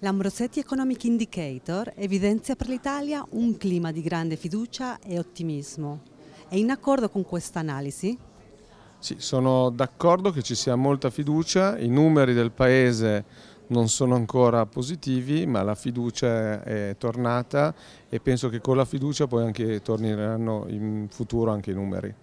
L'Ambrosetti Economic Indicator evidenzia per l'Italia un clima di grande fiducia e ottimismo. È in accordo con questa analisi? Sì, sono d'accordo che ci sia molta fiducia, i numeri del Paese non sono ancora positivi, ma la fiducia è tornata e penso che con la fiducia poi anche torneranno in futuro anche i numeri.